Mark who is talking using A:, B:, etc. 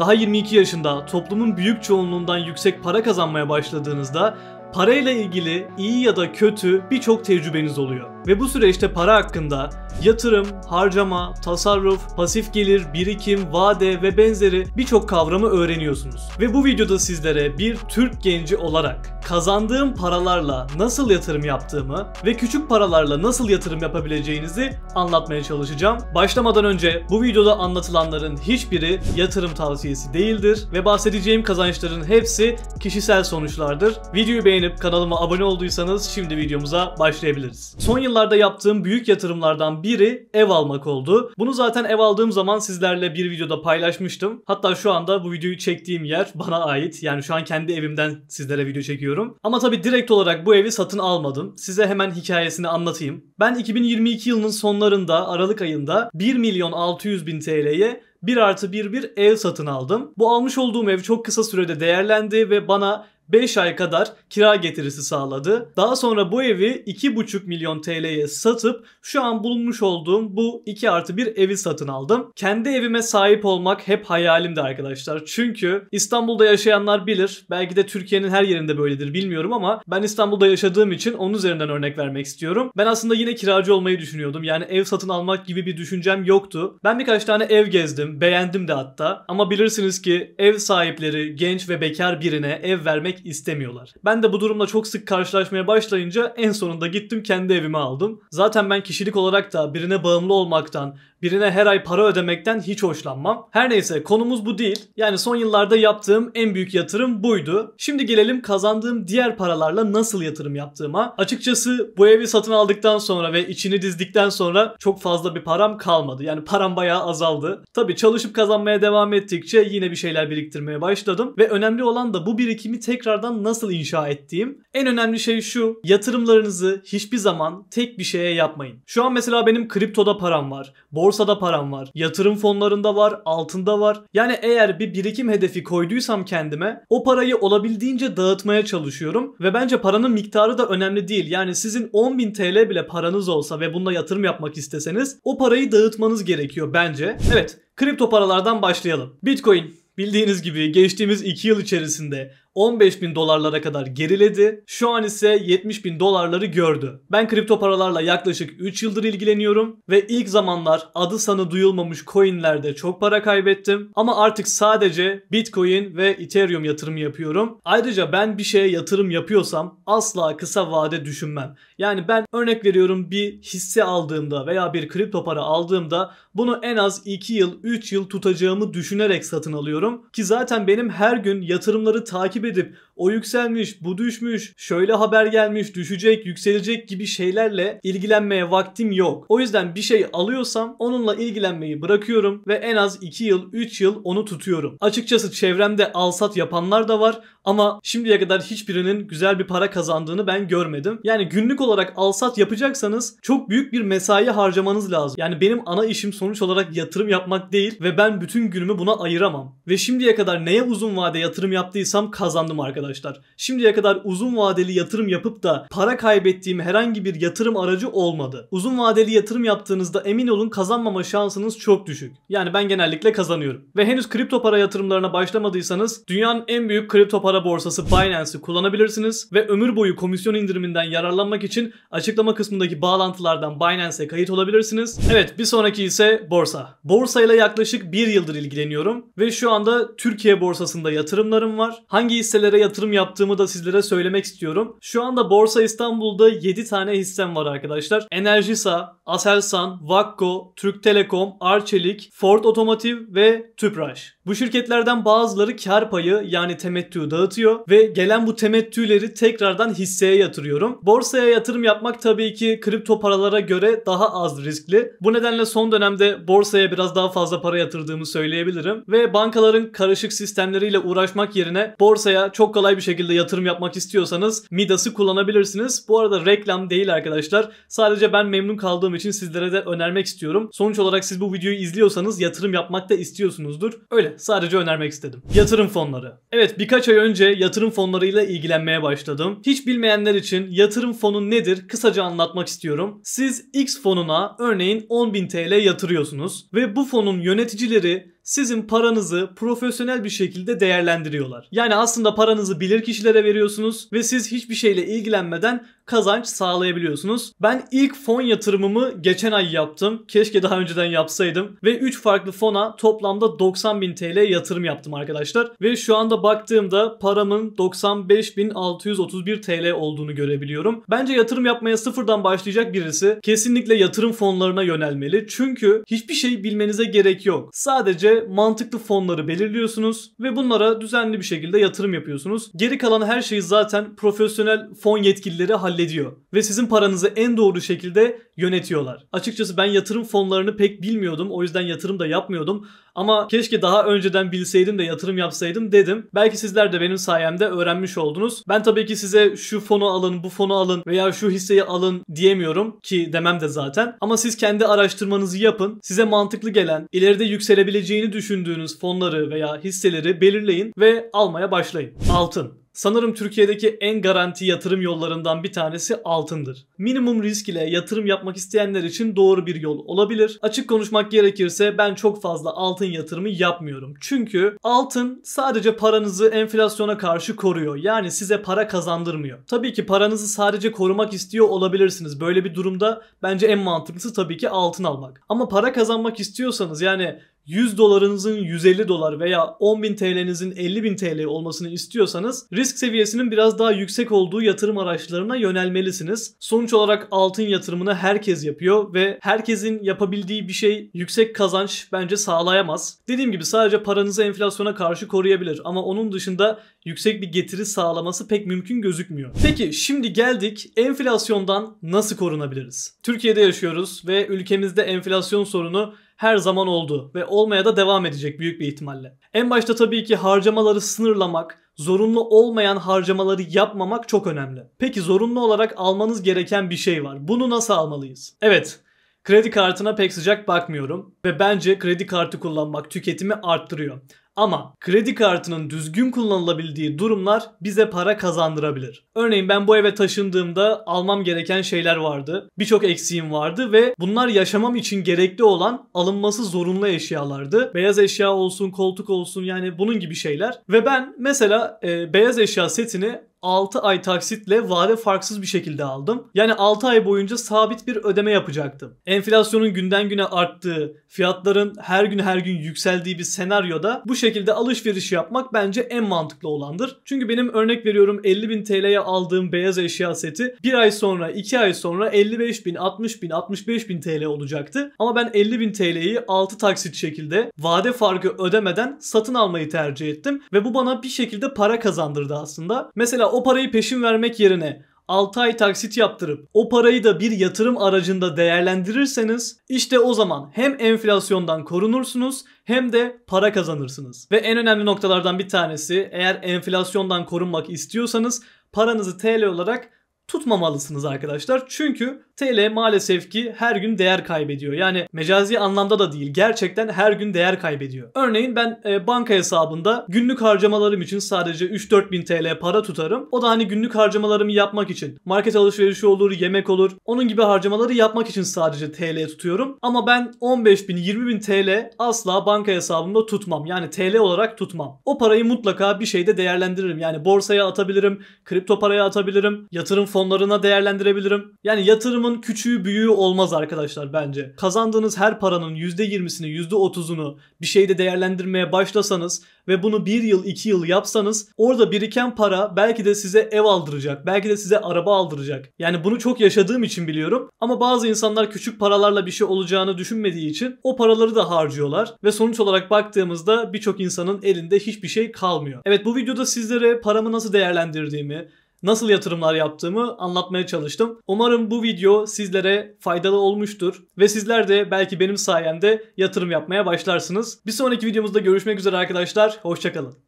A: Daha 22 yaşında toplumun büyük çoğunluğundan yüksek para kazanmaya başladığınızda Parayla ilgili iyi ya da kötü birçok tecrübeniz oluyor. Ve bu süreçte para hakkında yatırım, harcama, tasarruf, pasif gelir, birikim, vade ve benzeri birçok kavramı öğreniyorsunuz. Ve bu videoda sizlere bir Türk genci olarak kazandığım paralarla nasıl yatırım yaptığımı ve küçük paralarla nasıl yatırım yapabileceğinizi anlatmaya çalışacağım. Başlamadan önce bu videoda anlatılanların hiçbiri yatırım tavsiyesi değildir ve bahsedeceğim kazançların hepsi kişisel sonuçlardır. Videoyu beğen beğenip kanalıma abone olduysanız şimdi videomuza başlayabiliriz. Son yıllarda yaptığım büyük yatırımlardan biri ev almak oldu. Bunu zaten ev aldığım zaman sizlerle bir videoda paylaşmıştım. Hatta şu anda bu videoyu çektiğim yer bana ait. Yani şu an kendi evimden sizlere video çekiyorum. Ama tabi direkt olarak bu evi satın almadım. Size hemen hikayesini anlatayım. Ben 2022 yılının sonlarında Aralık ayında 1 milyon 600 bin TL'ye 1 artı 1 bir ev satın aldım. Bu almış olduğum ev çok kısa sürede değerlendi ve bana 5 ay kadar kira getirisi sağladı. Daha sonra bu evi 2,5 milyon TL'ye satıp şu an bulunmuş olduğum bu 2 artı 1 evi satın aldım. Kendi evime sahip olmak hep hayalimdi arkadaşlar. Çünkü İstanbul'da yaşayanlar bilir. Belki de Türkiye'nin her yerinde böyledir bilmiyorum ama ben İstanbul'da yaşadığım için onun üzerinden örnek vermek istiyorum. Ben aslında yine kiracı olmayı düşünüyordum. Yani ev satın almak gibi bir düşüncem yoktu. Ben birkaç tane ev gezdim. Beğendim de hatta. Ama bilirsiniz ki ev sahipleri genç ve bekar birine ev vermek istemiyorlar. Ben de bu durumla çok sık karşılaşmaya başlayınca en sonunda gittim kendi evime aldım. Zaten ben kişilik olarak da birine bağımlı olmaktan, Birine her ay para ödemekten hiç hoşlanmam. Her neyse konumuz bu değil. Yani son yıllarda yaptığım en büyük yatırım buydu. Şimdi gelelim kazandığım diğer paralarla nasıl yatırım yaptığıma. Açıkçası bu evi satın aldıktan sonra ve içini dizdikten sonra çok fazla bir param kalmadı. Yani param bayağı azaldı. Tabii çalışıp kazanmaya devam ettikçe yine bir şeyler biriktirmeye başladım ve önemli olan da bu birikimi tekrardan nasıl inşa ettiğim. En önemli şey şu. Yatırımlarınızı hiçbir zaman tek bir şeye yapmayın. Şu an mesela benim kriptoda param var. Borsa borsada param var, yatırım fonlarında var, altında var. Yani eğer bir birikim hedefi koyduysam kendime o parayı olabildiğince dağıtmaya çalışıyorum ve bence paranın miktarı da önemli değil. Yani sizin 10.000 TL bile paranız olsa ve bununla yatırım yapmak isteseniz o parayı dağıtmanız gerekiyor bence. Evet kripto paralardan başlayalım. Bitcoin bildiğiniz gibi geçtiğimiz 2 yıl içerisinde 15 bin dolarlara kadar geriledi. Şu an ise 70 bin dolarları gördü. Ben kripto paralarla yaklaşık 3 yıldır ilgileniyorum ve ilk zamanlar adı sanı duyulmamış coinlerde çok para kaybettim. Ama artık sadece Bitcoin ve Ethereum yatırımı yapıyorum. Ayrıca ben bir şeye yatırım yapıyorsam asla kısa vade düşünmem. Yani ben örnek veriyorum bir hisse aldığımda veya bir kripto para aldığımda bunu en az 2 yıl 3 yıl tutacağımı düşünerek satın alıyorum. Ki zaten benim her gün yatırımları takip takip edip o yükselmiş, bu düşmüş, şöyle haber gelmiş, düşecek, yükselecek gibi şeylerle ilgilenmeye vaktim yok. O yüzden bir şey alıyorsam onunla ilgilenmeyi bırakıyorum ve en az 2 yıl, 3 yıl onu tutuyorum. Açıkçası çevremde alsat yapanlar da var ama şimdiye kadar hiçbirinin güzel bir para kazandığını ben görmedim. Yani günlük olarak alsat yapacaksanız çok büyük bir mesai harcamanız lazım. Yani benim ana işim sonuç olarak yatırım yapmak değil ve ben bütün günümü buna ayıramam. Ve şimdiye kadar neye uzun vade yatırım yaptıysam kazandım arkadaşlar. Şimdiye kadar uzun vadeli yatırım yapıp da para kaybettiğim herhangi bir yatırım aracı olmadı. Uzun vadeli yatırım yaptığınızda emin olun kazanmama şansınız çok düşük. Yani ben genellikle kazanıyorum. Ve henüz kripto para yatırımlarına başlamadıysanız dünyanın en büyük kripto para para borsası Binance'ı kullanabilirsiniz ve ömür boyu komisyon indiriminden yararlanmak için açıklama kısmındaki bağlantılardan Binance'e kayıt olabilirsiniz. Evet bir sonraki ise borsa. Borsayla yaklaşık bir yıldır ilgileniyorum ve şu anda Türkiye borsasında yatırımlarım var. Hangi hisselere yatırım yaptığımı da sizlere söylemek istiyorum. Şu anda Borsa İstanbul'da 7 tane hissem var arkadaşlar. Enerjisa, Aselsan, Vakko, Türk Telekom, Arçelik, Ford Otomotiv ve Tüpraş. Bu şirketlerden bazıları kar payı yani temettüde dağıtıyor ve gelen bu temettüleri tekrardan hisseye yatırıyorum. Borsaya yatırım yapmak tabii ki kripto paralara göre daha az riskli. Bu nedenle son dönemde borsaya biraz daha fazla para yatırdığımı söyleyebilirim ve bankaların karışık sistemleriyle uğraşmak yerine borsaya çok kolay bir şekilde yatırım yapmak istiyorsanız Midas'ı kullanabilirsiniz. Bu arada reklam değil arkadaşlar. Sadece ben memnun kaldığım için sizlere de önermek istiyorum. Sonuç olarak siz bu videoyu izliyorsanız yatırım yapmak da istiyorsunuzdur. Öyle sadece önermek istedim. Yatırım fonları. Evet birkaç ay önce önce yatırım fonlarıyla ilgilenmeye başladım. Hiç bilmeyenler için yatırım fonu nedir kısaca anlatmak istiyorum. Siz X fonuna örneğin 10.000 TL yatırıyorsunuz ve bu fonun yöneticileri sizin paranızı profesyonel bir şekilde değerlendiriyorlar. Yani aslında paranızı bilir kişilere veriyorsunuz ve siz hiçbir şeyle ilgilenmeden kazanç sağlayabiliyorsunuz. Ben ilk fon yatırımımı geçen ay yaptım. Keşke daha önceden yapsaydım. Ve 3 farklı fona toplamda 90.000 TL yatırım yaptım arkadaşlar. Ve şu anda baktığımda paramın 95.631 TL olduğunu görebiliyorum. Bence yatırım yapmaya sıfırdan başlayacak birisi kesinlikle yatırım fonlarına yönelmeli. Çünkü hiçbir şey bilmenize gerek yok. Sadece mantıklı fonları belirliyorsunuz ve bunlara düzenli bir şekilde yatırım yapıyorsunuz. Geri kalan her şeyi zaten profesyonel fon yetkilileri hallediyor ve sizin paranızı en doğru şekilde yönetiyorlar. Açıkçası ben yatırım fonlarını pek bilmiyordum. O yüzden yatırım da yapmıyordum. Ama keşke daha önceden bilseydim de yatırım yapsaydım dedim. Belki sizler de benim sayemde öğrenmiş oldunuz. Ben tabii ki size şu fonu alın, bu fonu alın veya şu hisseyi alın diyemiyorum ki demem de zaten. Ama siz kendi araştırmanızı yapın. Size mantıklı gelen, ileride yükselebileceğini düşündüğünüz fonları veya hisseleri belirleyin ve almaya başlayın. Altın Sanırım Türkiye'deki en garanti yatırım yollarından bir tanesi altındır. Minimum risk ile yatırım yapmak isteyenler için doğru bir yol olabilir. Açık konuşmak gerekirse ben çok fazla altın yatırımı yapmıyorum. Çünkü altın sadece paranızı enflasyona karşı koruyor. Yani size para kazandırmıyor. Tabii ki paranızı sadece korumak istiyor olabilirsiniz. Böyle bir durumda bence en mantıklısı tabii ki altın almak. Ama para kazanmak istiyorsanız yani 100 dolarınızın 150 dolar veya 10.000 TL'nizin 50.000 TL olmasını istiyorsanız risk seviyesinin biraz daha yüksek olduğu yatırım araçlarına yönelmelisiniz. Sonuç olarak altın yatırımını herkes yapıyor ve herkesin yapabildiği bir şey yüksek kazanç bence sağlayamaz. Dediğim gibi sadece paranızı enflasyona karşı koruyabilir ama onun dışında yüksek bir getiri sağlaması pek mümkün gözükmüyor. Peki şimdi geldik enflasyondan nasıl korunabiliriz? Türkiye'de yaşıyoruz ve ülkemizde enflasyon sorunu her zaman oldu ve olmaya da devam edecek büyük bir ihtimalle. En başta tabii ki harcamaları sınırlamak, zorunlu olmayan harcamaları yapmamak çok önemli. Peki zorunlu olarak almanız gereken bir şey var. Bunu nasıl almalıyız? Evet, kredi kartına pek sıcak bakmıyorum ve bence kredi kartı kullanmak tüketimi arttırıyor. Ama kredi kartının düzgün kullanılabildiği durumlar bize para kazandırabilir. Örneğin ben bu eve taşındığımda almam gereken şeyler vardı. Birçok eksiğim vardı ve bunlar yaşamam için gerekli olan alınması zorunlu eşyalardı. Beyaz eşya olsun, koltuk olsun yani bunun gibi şeyler. Ve ben mesela e, beyaz eşya setini 6 ay taksitle vade farksız bir şekilde aldım. Yani 6 ay boyunca sabit bir ödeme yapacaktım. Enflasyonun günden güne arttığı, fiyatların her gün her gün yükseldiği bir senaryoda bu şekilde şekilde alışveriş yapmak bence en mantıklı olandır. Çünkü benim örnek veriyorum 50.000 TL'ye aldığım beyaz eşya seti bir ay sonra 2 ay sonra 55.000, 60.000, 65.000 TL olacaktı. Ama ben 50.000 TL'yi 6 taksit şekilde vade farkı ödemeden satın almayı tercih ettim ve bu bana bir şekilde para kazandırdı aslında. Mesela o parayı peşin vermek yerine 6 ay taksit yaptırıp o parayı da bir yatırım aracında değerlendirirseniz işte o zaman hem enflasyondan korunursunuz hem de para kazanırsınız. Ve en önemli noktalardan bir tanesi eğer enflasyondan korunmak istiyorsanız paranızı TL olarak tutmamalısınız arkadaşlar. Çünkü TL maalesef ki her gün değer kaybediyor. Yani mecazi anlamda da değil gerçekten her gün değer kaybediyor. Örneğin ben e, banka hesabında günlük harcamalarım için sadece 3-4 bin TL para tutarım. O da hani günlük harcamalarımı yapmak için market alışverişi olur, yemek olur. Onun gibi harcamaları yapmak için sadece TL tutuyorum. Ama ben 15 bin 20 bin TL asla banka hesabımda tutmam. Yani TL olarak tutmam. O parayı mutlaka bir şeyde değerlendiririm. Yani borsaya atabilirim, kripto paraya atabilirim, yatırım fonu sonlarına değerlendirebilirim. Yani yatırımın küçüğü büyüğü olmaz arkadaşlar bence. Kazandığınız her paranın %20'sini %30'unu bir şeyde değerlendirmeye başlasanız ve bunu 1 yıl 2 yıl yapsanız orada biriken para belki de size ev aldıracak. Belki de size araba aldıracak. Yani bunu çok yaşadığım için biliyorum. Ama bazı insanlar küçük paralarla bir şey olacağını düşünmediği için o paraları da harcıyorlar. Ve sonuç olarak baktığımızda birçok insanın elinde hiçbir şey kalmıyor. Evet bu videoda sizlere paramı nasıl değerlendirdiğimi, nasıl yatırımlar yaptığımı anlatmaya çalıştım. Umarım bu video sizlere faydalı olmuştur ve sizler de belki benim sayemde yatırım yapmaya başlarsınız. Bir sonraki videomuzda görüşmek üzere arkadaşlar. Hoşçakalın.